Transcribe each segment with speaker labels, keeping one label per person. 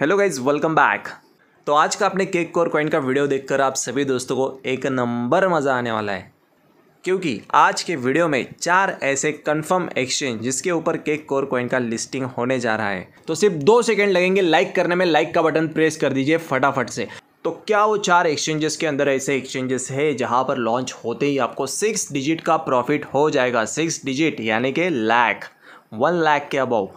Speaker 1: hello guys welcome back तो आज का अपने केक और कॉइन का वीडियो देखकर आप सभी दोस्तों को एक नंबर मज़ा आने वाला है क्योंकि आज के वीडियो में चार ऐसे कंफर्म एक्सचेंज जिसके ऊपर केक कोर कॉइन का लिस्टिंग होने जा रहा है तो सिर्फ दो सेकेंड लगेंगे लाइक करने में लाइक का बटन प्रेस कर दीजिए फटाफट से तो क्या वो चार एक्सचेंजेस के अंदर ऐसे एक्सचेंजेस है जहां पर लॉन्च होते ही आपको सिक्स डिजिट का प्रॉफिट हो जाएगा सिक्स डिजिट यानी कि लैक वन लैक के अबव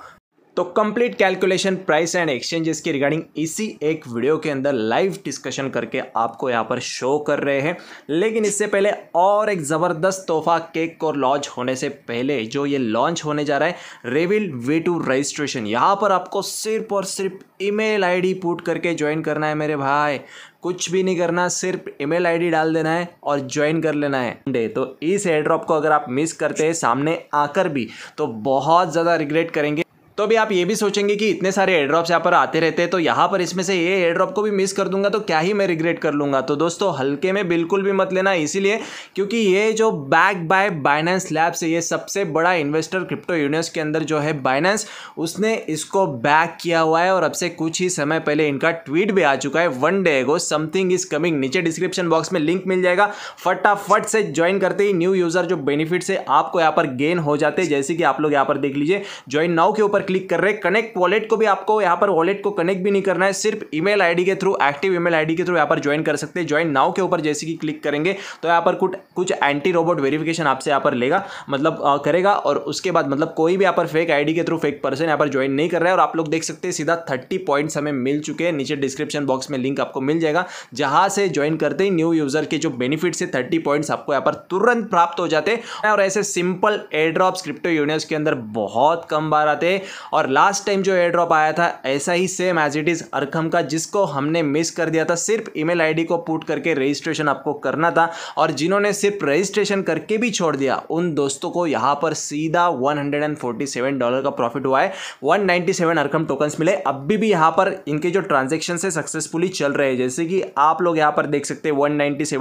Speaker 1: तो complete calculation price and exchanges के रिगार्डिंग इसी एक वीडियो के अंदर लाइव डिस्कशन करके आपको यहाँ पर शो कर रहे हैं लेकिन इससे पहले और एक ज़बरदस्त तोहफा केक को लॉन्च होने से पहले जो ये लॉन्च होने जा रहा है रेविल वे टू रजिस्ट्रेशन यहाँ पर आपको सिर्फ और सिर्फ ईमेल आईडी पुट करके ज्वाइन करना है मेरे भाई कुछ भी नहीं करना सिर्फ ईमेल आईडी डाल देना है और ज्वाइन कर लेना है डे तो इस एयर को अगर आप मिस करते हैं सामने आकर भी तो बहुत ज़्यादा रिग्रेट करेंगे तो अभी आप ये भी सोचेंगे कि इतने सारे एयड्रॉप्स यहाँ पर आते रहते हैं तो यहाँ पर इसमें से ये एयड्रॉप को भी मिस कर दूंगा तो क्या ही मैं रिग्रेट कर लूँगा तो दोस्तों हल्के में बिल्कुल भी मत लेना इसीलिए क्योंकि ये जो बैक बाय बाइनेंस लैब से ये सबसे बड़ा इन्वेस्टर क्रिप्टो यूनिवर्स के अंदर जो है बाइनेंस उसने इसको बैक किया हुआ है और अब से कुछ ही समय पहले इनका ट्वीट भी आ चुका है one day go something is coming नीचे डिस्क्रिप्शन बॉक्स में लिंक मिल जाएगा फटाफट से ज्वाइन करते ही न्यू यूज़र जो बेनिफिट से आपको यहाँ पर गेन हो जाते जैसे कि आप लोग यहाँ पर देख लीजिए ज्वाइन नाउ के ऊपर क्लिक कर रहे हैं कनेक्ट वॉलेट को भी आपको यहाँ पर वॉलेट को कनेक्ट भी नहीं करना है सिर्फ ईमेल आईडी के थ्रू एक्टिव ईमेल आईडी के थ्रू यहाँ पर ज्वाइन कर सकते हैं ज्वाइन नाउ के ऊपर जैसे कि क्लिक करेंगे तो यहाँ पर कुछ कुछ एंटी रोबोट वेरिफिकेशन आपसे यहाँ पर लेगा मतलब आ, करेगा और उसके बाद मतलब कोई भी यहाँ पर फेक आई के थ्रू फेक पर्सन यहाँ पर ज्वाइन नहीं कर रहा है और आप लोग देख सकते हैं सीधा थर्टी पॉइंट्स हमें मिल चुके हैं नीचे डिस्क्रिप्शन बॉक्स में लिंक आपको मिल जाएगा जहाँ से ज्वाइन करते ही न्यू यूजर के जो बेनिफिट्स है थर्टी पॉइंट्स आपको यहाँ पर तुरंत प्राप्त हो जाते हैं और ऐसे सिंपल एयर ड्रॉप्स क्रिप्टो यूनियस के अंदर बहुत कम बार आते हैं और लास्ट टाइम जो एयर ड्रॉप आया था ऐसा ही same as it is Arkham का जिसको हमने मिस कर दिया था सिर्फ ईमेल आईडी को पुट करके रजिस्ट्रेशन आपको करना था और जिन्होंने सिर्फ रजिस्ट्रेशन करके भी छोड़ दिया उन दोस्तों को यहाँ पर सीधा 147 डॉलर का प्रॉफिट हुआ है 197 अरखम टोकन्स मिले अभी भी यहाँ पर इनके जो ट्रांजेक्शन से सक्सेसफुली चल रहे हैं जैसे कि आप लोग यहाँ पर देख सकते हैं 197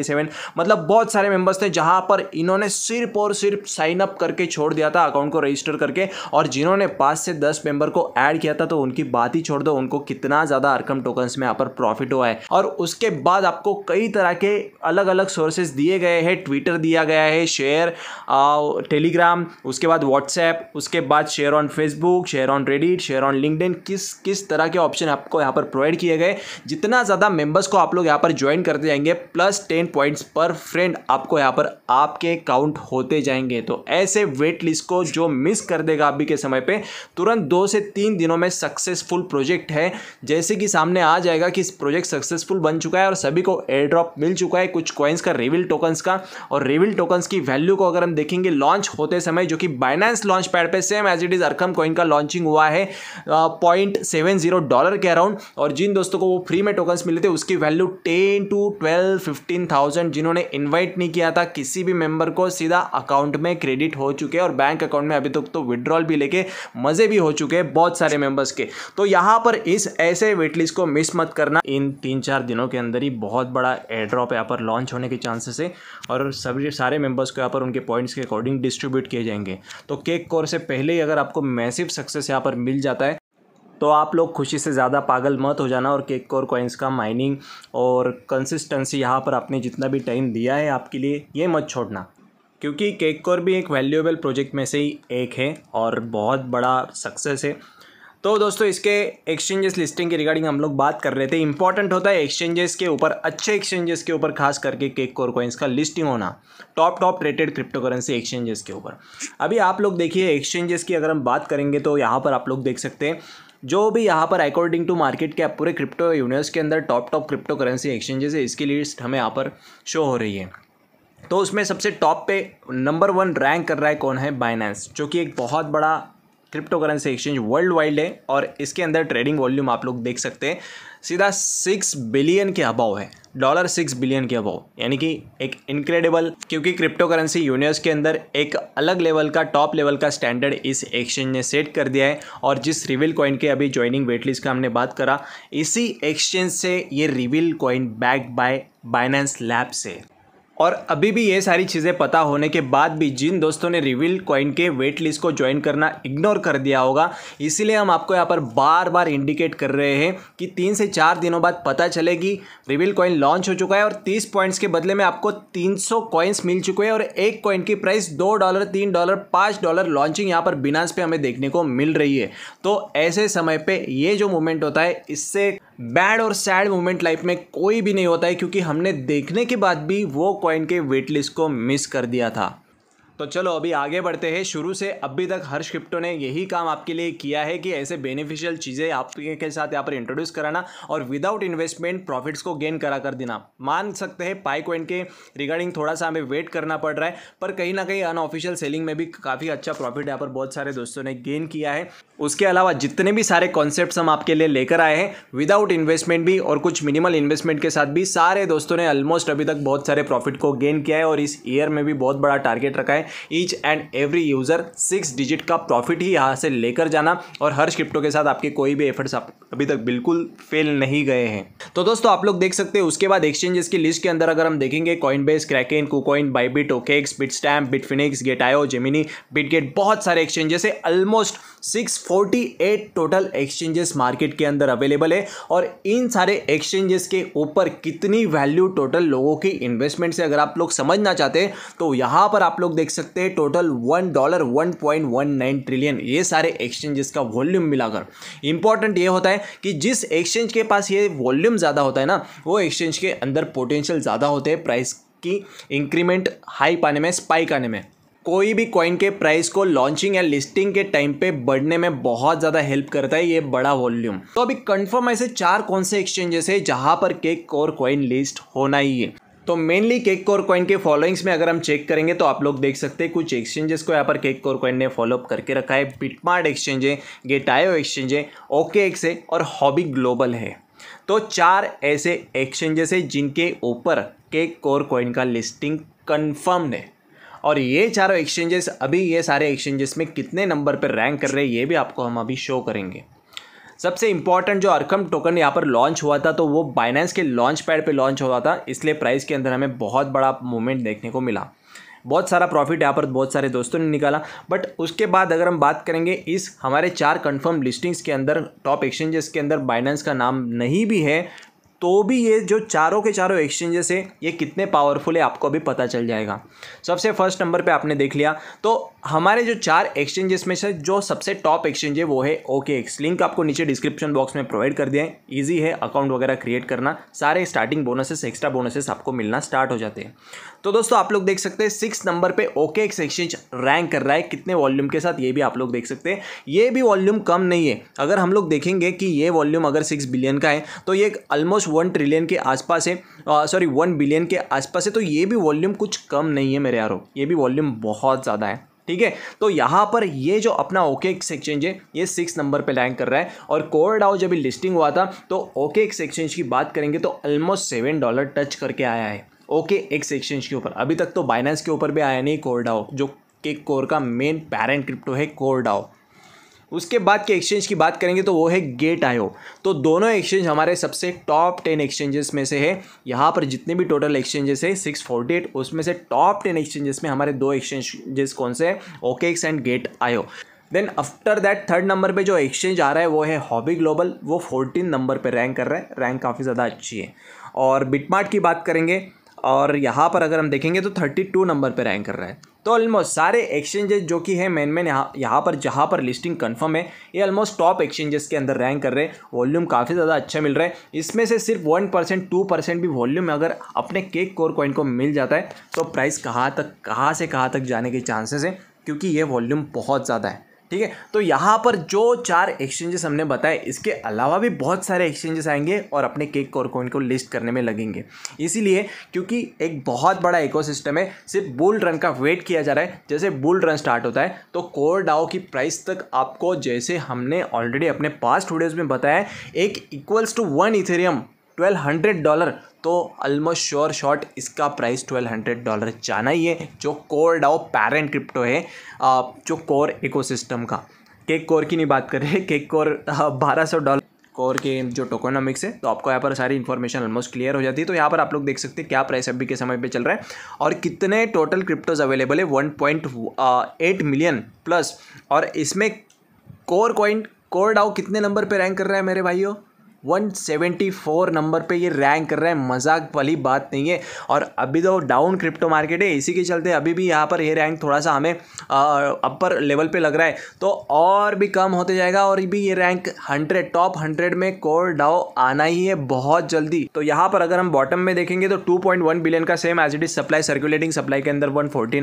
Speaker 1: 197 मतलब बहुत सारे मेंबर्स थे जहां पर इन्होंने सिर्फ और सिर्फ साइन अप करके छोड़ दिया था अकाउंट को रजिस्टर करके और जिन्होंने उन्होंने पाँच से दस मेंबर को ऐड किया था तो उनकी बात ही छोड़ दो उनको कितना ज़्यादा अरकम टोकन्स में यहाँ पर प्रॉफिट हुआ है और उसके बाद आपको कई तरह के अलग अलग सोर्सेज दिए गए हैं ट्विटर दिया गया है शेयर टेलीग्राम उसके बाद व्हाट्सएप उसके बाद share on Facebook share on Reddit share on LinkedIn किस किस तरह के ऑप्शन आपको यहाँ पर प्रोवाइड किए गए जितना ज़्यादा मेंबर्स को आप लोग यहाँ पर ज्वाइन करते जाएंगे प्लस टेन पॉइंट्स पर फ्रेंड आपको यहाँ पर आपके काउंट होते जाएंगे तो ऐसे वेट लिस्ट को जो मिस कर देगा अभी के समय पर पे तुरंत दो से तीन दिनों में सक्सेसफुल प्रोजेक्ट है जैसे कि सामने आ जाएगा कि इस प्रोजेक्ट सक्सेसफुल बन चुका है और सभी को एयर ड्रॉप मिल चुका है कुछ कॉइन्स का रिविल टोकन्स का और रिविल टोकन्स की वैल्यू को अगर हम देखेंगे लॉन्च होते समय जो कि बाइनेंस लॉन्च पैड पर same as it is Arkham coin का लॉन्चिंग हुआ है पॉइंट सेवन जीरो डॉलर के अराउंड और जिन दोस्तों को वो फ्री में टोकन्स मिले थे उसकी value ten to twelve fifteen thousand जिन्होंने इन्वाइट नहीं किया था किसी भी मेंबर को सीधा अकाउंट में क्रेडिट हो चुके और बैंक अकाउंट में अभी तक तो विड्रॉल भी लेके मज़े भी हो चुके हैं बहुत सारे मेंबर्स के तो यहाँ पर इस ऐसे वेटलिस्ट को मिस मत करना इन तीन चार दिनों के अंदर ही बहुत बड़ा एड्रॉप यहाँ पर लॉन्च होने के चांसेस है और सभी सारे मेंबर्स को यहाँ पर उनके पॉइंट्स के अकॉर्डिंग डिस्ट्रीब्यूट किए जाएंगे तो केक कोर से पहले ही अगर आपको मैसिव सक्सेस यहाँ पर मिल जाता है तो आप लोग खुशी से ज़्यादा पागल मत हो जाना और केक और कॉइन्स का माइनिंग और कंसिस्टेंसी यहाँ पर आपने जितना भी टाइम दिया है आपके लिए ये मत छोड़ना क्योंकि केक कोर भी एक वैल्यूएबल प्रोजेक्ट में से ही एक है और बहुत बड़ा सक्सेस है तो दोस्तों इसके एक्सचेंजेस लिस्टिंग के रिगार्डिंग हम लोग बात कर रहे थे इंपॉर्टेंट होता है एक्सचेंजेस के ऊपर अच्छे एक्सचेंजेस के ऊपर खास करके केक कोर कोइंस का लिस्टिंग होना top top rated cryptocurrency exchanges के ऊपर अभी आप लोग देखिए एक्सचेंजेस की अगर हम बात करेंगे तो यहाँ पर आप लोग देख सकते हैं जो भी यहाँ पर अकॉर्डिंग टू मार्केट के पूरे क्रिप्टो यूनिवर्स के अंदर top top cryptocurrency exchanges है इसकी लिस्ट हमें यहाँ पर शो हो रही है तो उसमें सबसे टॉप पे नंबर वन रैंक कर रहा है कौन है बाइनेंस जो कि एक बहुत बड़ा cryptocurrency exchange worldwide है और इसके अंदर ट्रेडिंग वॉल्यूम आप लोग देख सकते हैं सीधा सिक्स बिलियन के अभाव है डॉलर सिक्स बिलियन के अभाव यानी कि एक इनक्रेडिबल क्योंकि क्रिप्टो करेंसी यूनिवर्स के अंदर एक अलग लेवल का टॉप लेवल का स्टैंडर्ड इस एक्सचेंज ने सेट कर दिया है और जिस रिविल कॉइन के अभी ज्वाइनिंग वेट लिस्ट का हमने बात करा इसी एक्सचेंज से ये reveal coin back by Binance lab से और अभी भी ये सारी चीज़ें पता होने के बाद भी जिन दोस्तों ने रिविल कॉइन के वेट लिस्ट को ज्वाइन करना इग्नोर कर दिया होगा इसीलिए हम आपको यहाँ पर बार बार इंडिकेट कर रहे हैं कि तीन से चार दिनों बाद पता चलेगी रिविल कॉइन लॉन्च हो चुका है और तीस पॉइंट्स के बदले में आपको तीन सौ कॉइन्स मिल चुके हैं और एक कॉइन की प्राइस दो डॉलर तीन डॉलर पाँच डॉलर लॉन्चिंग यहाँ पर बिनास पर हमें देखने को मिल रही है तो ऐसे समय पर ये जो मूवमेंट होता है इससे बैड और सैड मोमेंट लाइफ में कोई भी नहीं होता है क्योंकि हमने देखने के बाद भी वो कॉइन के वेट लिस्ट को मिस कर दिया था तो चलो अभी आगे बढ़ते हैं शुरू से अभी तक हर्ष क्रिप्टो ने यही काम आपके लिए किया है कि ऐसे बेनिफिशियल चीज़ें आपके साथ यहाँ पर इंट्रोड्यूस कराना और विदाउट इन्वेस्टमेंट प्रॉफिट्स को गेन करा कर देना मान सकते हैं पाई कॉइन के रिगार्डिंग थोड़ा सा हमें वेट करना पड़ रहा है पर कहीं ना कहीं अनऑफिशियल सेलिंग में भी काफ़ी अच्छा प्रॉफिट यहाँ पर बहुत सारे दोस्तों ने गेन किया है उसके अलावा जितने भी सारे कॉन्सेप्ट हम आपके लिए लेकर आए हैं विदाउट इन्वेस्टमेंट भी और कुछ मिनिमल इन्वेस्टमेंट के साथ भी सारे दोस्तों ने ऑलमोस्ट अभी तक बहुत सारे प्रॉफिट को गेन किया है और इस ईयर में भी बहुत बड़ा टारगेट रखा है each and every user six digit का प्रॉफिट ही यहाँ से लेकर जाना और हर क्रिप्टो के साथ आपके कोई भी एफर्ट्स अभी तक बिल्कुल फेल नहीं गए हैं तो दोस्तों आप लोग देख सकते हैं उसके बाद एक्सचेंजेस की लिस्ट के अंदर अगर हम देखेंगे Coinbase Kraken KuCoin Bybit OKEx Bitstamp Bitfinex Gate io Gemini bit बहुत सारे एक्सचेंजेस है ऑलमोस्ट 648 टोटल एक्सचेंजेस मार्केट के अंदर अवेलेबल है और इन सारे एक्सचेंजेस के ऊपर कितनी वैल्यू टोटल लोगों की इन्वेस्टमेंट से अगर आप लोग समझना चाहते हैं तो यहाँ पर आप लोग देख सकते हैं total one dollar one point one nine trillion ये सारे एक्सचेंजेस का वॉल्यूम मिलाकर इंपॉर्टेंट ये होता है कि जिस एक्सचेंज के पास ये वॉल्यूम ज़्यादा होता है ना वो एक्सचेंज के अंदर पोटेंशियल ज़्यादा होते हैं प्राइस की इंक्रीमेंट हाई पाने में स्पाइक आने में कोई भी कॉइन के प्राइस को लॉन्चिंग या लिस्टिंग के टाइम पे बढ़ने में बहुत ज़्यादा हेल्प करता है ये बड़ा वॉल्यूम तो अभी कंफर्म ऐसे चार कौन से एक्सचेंजेस है जहाँ पर केक और कॉइन लिस्ट होना ही है तो मेनली केक कोर कॉइन के फॉलोइंग्स में अगर हम चेक करेंगे तो आप लोग देख सकते हैं कुछ एक्सचेंजेस को यहाँ पर केक कोर कॉइन ने फॉलोअप करके रखा है बिटमार्ट एक्सचेंज है गेटायो एक्सचेंज है ओके एक्स है और हॉबी ग्लोबल है तो चार ऐसे एक्सचेंजेस है जिनके ऊपर केक कोर कॉइन का लिस्टिंग कन्फर्म है और ये चारों एक्सचेंजेस अभी ये सारे एक्सचेंजेस में कितने नंबर पर रैंक कर रहे हैं ये भी आपको हम अभी शो करेंगे सबसे इंपॉर्टेंट जो अरकम टोकन यहाँ पर लॉन्च हुआ था तो वो बाइनेंस के लॉन्च पैड पर लॉन्च हुआ था इसलिए प्राइस के अंदर हमें बहुत बड़ा मूवमेंट देखने को मिला बहुत सारा प्रॉफिट यहाँ पर बहुत सारे दोस्तों ने निकाला बट उसके बाद अगर हम बात करेंगे इस हमारे चार कंफर्म लिस्टिंग्स के अंदर टॉप एक्सचेंजेस के अंदर बाइनेंस का नाम नहीं भी है तो भी ये जो चारों के चारों एक्सचेंजेस है ये कितने पावरफुल है आपको अभी पता चल जाएगा सबसे फर्स्ट नंबर पे आपने देख लिया तो हमारे जो चार एक्सचेंजेस में से जो सबसे टॉप एक्सचेंज है वो है ओके एक्स लिंक आपको नीचे डिस्क्रिप्शन बॉक्स में प्रोवाइड कर दिया है ईजी है अकाउंट वगैरह क्रिएट करना सारे स्टार्टिंग बोनसेस एक्स्ट्रा बोनसेस आपको मिलना स्टार्ट हो जाते हैं तो दोस्तों आप लोग देख सकते हैं सिक्स नंबर पर ओके एक्स एक्सचेंज रैंक कर रहा है कितने वॉल्यूम के साथ ये भी आप लोग देख सकते हैं ये भी वॉल्यूम कम नहीं है अगर हम लोग देखेंगे कि ये वॉल्यूम अगर सिक्स बिलियन का है तो ये ऑलमोस्ट वन ट्रिलियन के आसपास है सॉरी वन बिलियन के आसपास है तो ये भी वॉल्यूम कुछ कम नहीं है मेरे यारो ये भी वॉल्यूम बहुत ज़्यादा है ठीक है तो यहाँ पर ये जो अपना ओके एक्स एक्सचेंज है ये सिक्स नंबर पे लैंक कर रहा है और कोर डाउ जब लिस्टिंग हुआ था तो ओके एक्स एक्सचेंज की बात करेंगे तो ऑलमोस्ट सेवन डॉलर टच करके आया है ओके एक्स एक्सचेंज के ऊपर अभी तक तो बाइनेंस के ऊपर भी आया नहीं कोर डाओ जो के कोर का मेन पैरेंट क्रिप्टो है कोर डाओ उसके बाद के एक्सचेंज की बात करेंगे तो वो है गेट आयो तो दोनों एक्सचेंज हमारे सबसे टॉप टेन एक्सचेंजेस में से है यहाँ पर जितने भी टोटल एक्सचेंजेस है सिक्स फोर्टी एट उसमें से टॉप टेन एक्सचेंजेस में हमारे दो एक्सचेंजेस कौन से हैं OKEx and Gate io then after that third number पे जो एक्सचेंज आ रहा है वो है हॉबी ग्लोबल वो फोर्टीन नंबर पे रैंक कर रहा है रैंक काफ़ी ज़्यादा अच्छी है और बिटमार्ट की बात करेंगे और यहाँ पर अगर हम देखेंगे तो थर्टी टू नंबर पर रैंक कर रहा है तो ऑलमोस्ट सारे एक्सचेंजेस जो कि है मेन मेन यहाँ यहाँ पर जहाँ पर लिस्टिंग कंफर्म है ये ऑलमोस्ट टॉप एक्सचेंजेस के अंदर रैंक कर रहे हैं वॉल्यूम काफ़ी ज़्यादा अच्छा मिल रहा है इसमें से सिर्फ वन परसेंट टू परसेंट भी वॉल्यूम अगर अपने केक कोर कॉइन को मिल जाता है तो प्राइस कहाँ तक कहाँ से कहाँ तक जाने के चांसेस हैं क्योंकि ये वॉल्यूम बहुत ज़्यादा है ठीक है तो यहाँ पर जो चार एक्सचेंजेस हमने बताए इसके अलावा भी बहुत सारे एक्सचेंजेस आएंगे और अपने केक और कोइन को लिस्ट करने में लगेंगे इसीलिए क्योंकि एक बहुत बड़ा इकोसिस्टम है सिर्फ बुल रन का वेट किया जा रहा है जैसे बुल रन स्टार्ट होता है तो कोर डाओ की प्राइस तक आपको जैसे हमने ऑलरेडी अपने पास्ट वीडियोज़ में बताया एक equals to one Ethereum twelve hundred dollar तो ऑलमोस्ट श्योर शॉट इसका प्राइस ट्वेल्व हंड्रेड डॉलर जाना ही है जो कोर डाओ पैरेंट क्रिप्टो है जो कोर इकोसिस्टम का केक कोर की नहीं बात कर रहे केक कोर बारह सौ डॉलर कोर के जो टोकोनॉमिक्स है तो आपको यहाँ पर सारी इन्फॉर्मेशन ऑलमोस्ट क्लियर हो जाती है तो यहाँ पर आप लोग देख सकते हैं क्या प्राइस अभी के समय पे चल रहा है और कितने टोटल क्रिप्टोज अवेलेबल है one point eight million plus और इसमें कोर कॉइन कोर डाउ कितने नंबर पे रैंक कर रहा है मेरे भाइयों 174 नंबर पे ये रैंक कर रहा है मजाक वाली बात नहीं है और अभी तो डाउन क्रिप्टो मार्केट है इसी के चलते अभी भी यहाँ पर ये रैंक थोड़ा सा हमें अपर लेवल पे लग रहा है तो और भी कम होते जाएगा और भी ये रैंक हंड्रेड टॉप हंड्रेड में कोर डाओ आना ही है बहुत जल्दी तो यहाँ पर अगर हम बॉटम में देखेंगे तो वन बिलियन का same as it is supply circulating supply के अंदर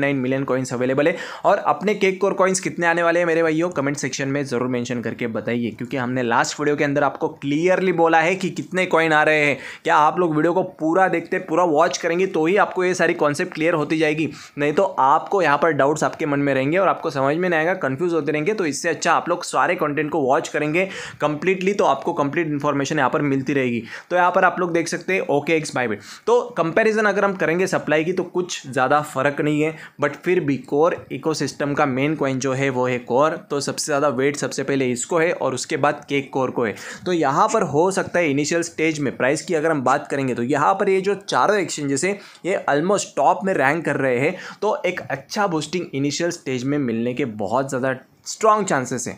Speaker 1: नाइन मिलियन कॉइन्स अवेलेबल है और अपने केक कोर कॉइन्स कितने आने वाले हैं मेरे भाइयों कमेंट सेक्शन में जरूर मैंशन करके बताइए क्योंकि हमने लास्ट वीडियो के अंदर आपको क्लियरली क्लियरली बोला है कि कितने कॉइन आ रहे हैं क्या आप लोग वीडियो को पूरा देखते पूरा वॉच करेंगे तो ही आपको ये सारी कॉन्सेप्ट क्लियर होती जाएगी नहीं तो आपको यहाँ पर डाउट्स आपके मन में रहेंगे और आपको समझ में नहीं आएगा कन्फ्यूज होते रहेंगे तो इससे अच्छा आप लोग सारे कॉन्टेंट को वॉच करेंगे कंप्लीटली तो आपको कंप्लीट इन्फॉर्मेशन यहाँ पर मिलती रहेगी तो यहाँ पर आप लोग देख सकते हैं ओके एक्स बाई बिट तो कंपेरिजन अगर हम करेंगे सप्लाई की तो कुछ ज़्यादा फर्क नहीं है बट फिर भी कोर इको का मेन कॉइन जो है वो है कोर तो सबसे ज़्यादा वेट सबसे पहले इसको है और उसके बाद केक कोर को है तो यहाँ पर हो हो सकता है इनिशियल स्टेज में प्राइस की अगर हम बात करेंगे तो यहाँ पर ये जो चारों एक्सचेंजेस हैं ये ऑलमोस्ट टॉप में रैंक कर रहे हैं तो एक अच्छा बूस्टिंग इनिशियल स्टेज में मिलने के बहुत ज़्यादा स्ट्रॉन्ग चांसेस हैं